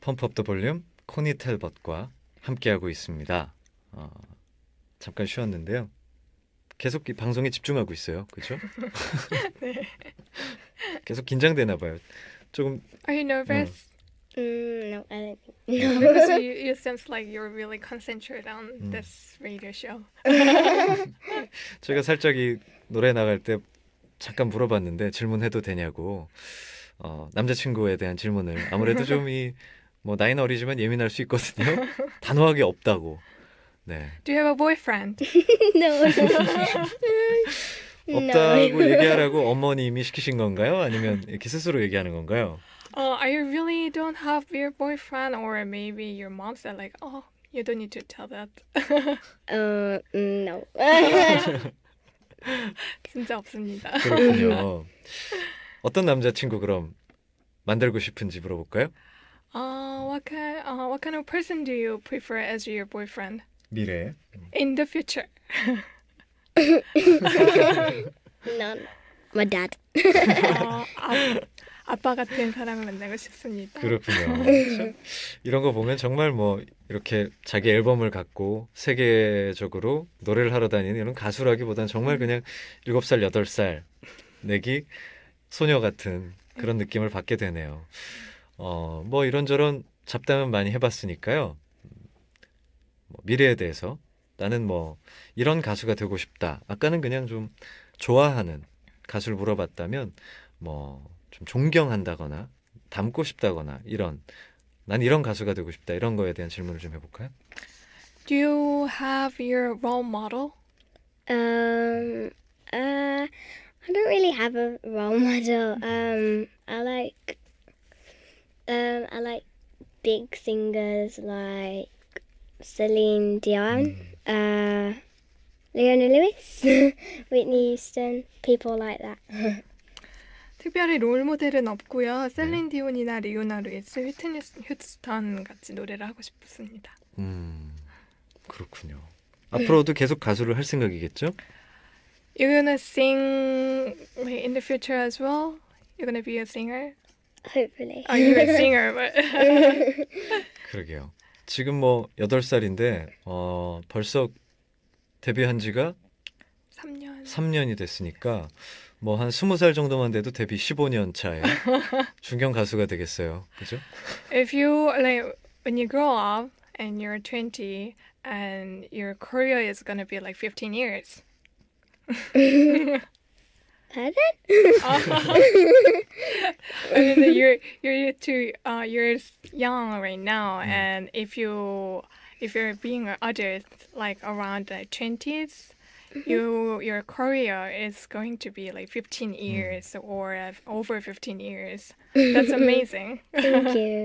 펌프업 더 볼륨 코니 텔벗과 함께하고 있습니다. 어, 잠깐 쉬었는데요. 계속 방송에 집중하고 있어요. 그죠? 네. 계속 긴장되나 봐요. 조금 Are you nervous? 어. Mm, no, I don't because you, you seems like you're really concentrated on 음. this radio show. 제가 살짝 이 노래 나갈 때 잠깐 물어봤는데 질문해도 되냐고 어, 남자친구에 대한 질문을 아무래도 좀이 뭐 나이는 어리지만 예민할 수 있거든요. 단호하게 없다고. 네. Do you have a boyfriend? no. 없다고 얘기하라고 어머님이 시키신 건가요? 아니면 이렇게 스스로 얘기하는 건가요? Uh, I really don't have your boyfriend, or maybe your mom said like, oh, you don't need to tell that. uh, no. 진짜 없습니다. 그렇군요. 어떤 남자친구 그럼 만들고 싶은지 물어볼까요? Uh, what kind uh, What kind of person do you prefer as your boyfriend? 미래. In the future. None. My dad. 아, 아 빠 같은 사람을 만나고 싶습니다. 그렇군요. 그렇죠? 이런 거 보면 정말 뭐 이렇게 자기 앨범을 갖고 세계적으로 노래를 하러 다니는 이런 가수라기보단 정말 음. 그냥 7살, 8살 내기 소녀 같은 그런 음. 느낌을 받게 되네요. 어, 뭐 이런저런 잡담은 많이 해봤으니까요. 뭐 미래에 대해서 나는 뭐 이런 가수가 되고 싶다. 아까는 그냥 좀 좋아하는 가수를 물어봤다면 뭐 좀 존경한다거나 닮고 싶다거나 이런 난 이런 가수가 되고 싶다 이런 거에 대한 질문을 좀 해볼까요? Do you have your role model? Um, uh, I don't really have a role model. Um, I like Um, I like big singers like Celine Dion, uh, Leona Lewis, Whitney Houston, people like that. 특별히 롤 모델은 없고요. 셀린 디온이나 리오나 루이스, 휘트니 휴스턴 같이 노래를 하고 싶습니다. 음, 그렇군요. 앞으로도 계속 가수를 할 생각이겠죠? You're gonna sing in the future as well. You're gonna be a singer. Hopefully. Are you a singer? 그러게요. 지금 뭐 8살인데 어, 벌써 데뷔한 지가 3년. 3년이 됐으니까 뭐 한 20살 정도만 돼도 데뷔 15년 차에 중견 가수가 되겠어요. 그죠? If you like when you grow up and you're 20 and your career is going to be like 15 years. Pardon? I mean, you're you're too uh, you're young right now, mm. and if you if you're being an adult like around the twenties, mm -hmm. you your career is going to be like fifteen mm. years mm. or uh, over fifteen years. That's amazing. Thank you.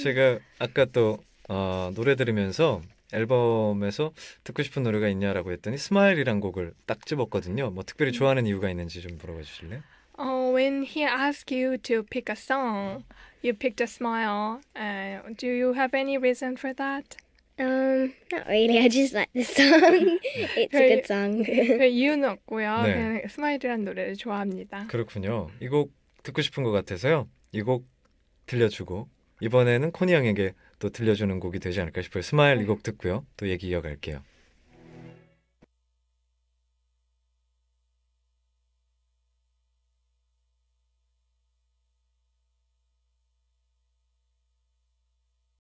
제가 아까 또 어, 노래 들으면서 앨범에서 듣고 싶은 노래가 있냐라고 했더니 스마일이란 곡을 딱 집었거든요. 뭐 특별히 좋아하는 이유가 있는지 좀 물어봐 주실래요? Oh, when he asked you to pick a song, you picked a smile. Uh, do you have any reason for that? Um, not really. I just like this song. It's a good song. 그 이유는 없고요. 네. 그냥 스마일이라는 노래를 좋아합니다. 그렇군요. 이 곡 듣고 싶은 것 같아서요. 이 곡 들려주고 이번에는 코니 형에게 또 들려주는 곡이 되지 않을까 싶어요. 스마일 이곡 네. 듣고요. 또 얘기 이어갈게요.